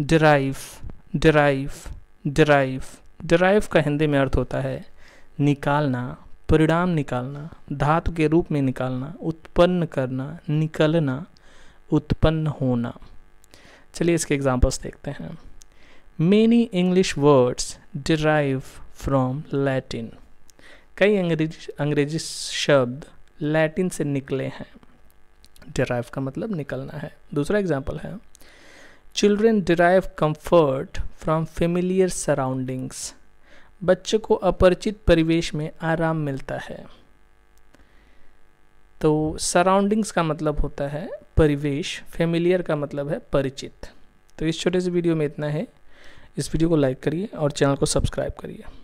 derive derive derive derive का हिंदी में अर्थ होता है निकालना परिणाम निकालना धातु के रूप में निकालना उत्पन्न करना निकलना उत्पन्न होना चलिए इसके एग्जाम्पल्स देखते हैं many English words derive from Latin कई अंग्रेजी अंग्रेजी शब्द लैटिन से निकले हैं डिराइव का मतलब निकलना है दूसरा एग्जाम्पल है children derive comfort from familiar surroundings बच्चों को अपरिचित परिवेश में आराम मिलता है तो सराउंडिंग्स का मतलब होता है परिवेश फेमिलियर का मतलब है परिचित तो इस छोटे से वीडियो में इतना है इस वीडियो को लाइक करिए और चैनल को सब्सक्राइब करिए